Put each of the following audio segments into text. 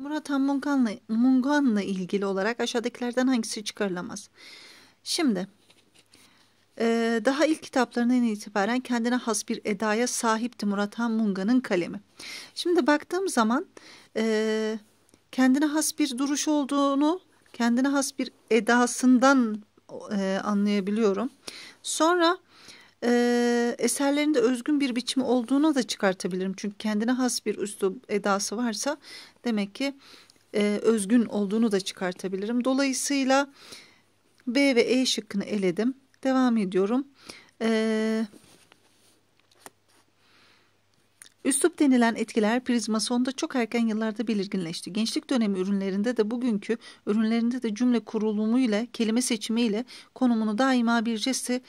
Murat Han Mungan'la Mungan'la ilgili olarak aşağıdakilerden hangisi çıkarılamaz? Şimdi e, daha ilk kitaplarından itibaren kendine has bir edaya sahipti Murat Han Mungan'ın kalemi. Şimdi baktığım zaman e, kendine has bir duruş olduğunu, kendine has bir edasından e, anlayabiliyorum. Sonra e, eserlerinde özgün bir biçimi olduğuna da çıkartabilirim. Çünkü kendine has bir üslup edası varsa demek ki e, özgün olduğunu da çıkartabilirim. Dolayısıyla B ve E şıkkını eledim. Devam ediyorum. E, Üslup denilen etkiler prizmasonda çok erken yıllarda belirginleşti. Gençlik dönemi ürünlerinde de bugünkü ürünlerinde de cümle kurulumuyla, kelime seçimiyle konumunu daima bir jesti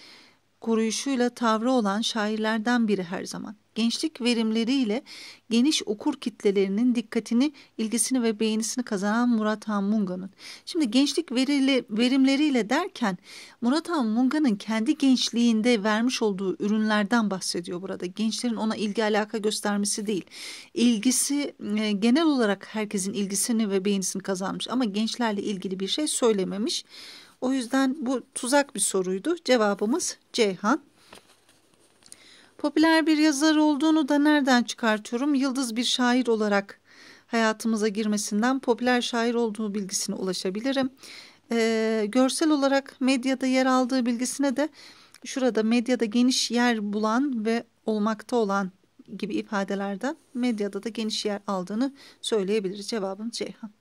koruyuşuyla tavrı olan şairlerden biri her zaman. Gençlik verimleriyle geniş okur kitlelerinin dikkatini, ilgisini ve beğenisini kazanan Murat Han Munga'nın. Şimdi gençlik verili, verimleriyle derken Murat Han Munga'nın kendi gençliğinde vermiş olduğu ürünlerden bahsediyor burada. Gençlerin ona ilgi alaka göstermesi değil. İlgisi e, genel olarak herkesin ilgisini ve beğenisini kazanmış ama gençlerle ilgili bir şey söylememiş. O yüzden bu tuzak bir soruydu. Cevabımız Ceyhan. Popüler bir yazar olduğunu da nereden çıkartıyorum? Yıldız bir şair olarak hayatımıza girmesinden popüler şair olduğu bilgisine ulaşabilirim. Ee, görsel olarak medyada yer aldığı bilgisine de şurada medyada geniş yer bulan ve olmakta olan gibi ifadelerden medyada da geniş yer aldığını söyleyebiliriz. Cevabım Ceyhan.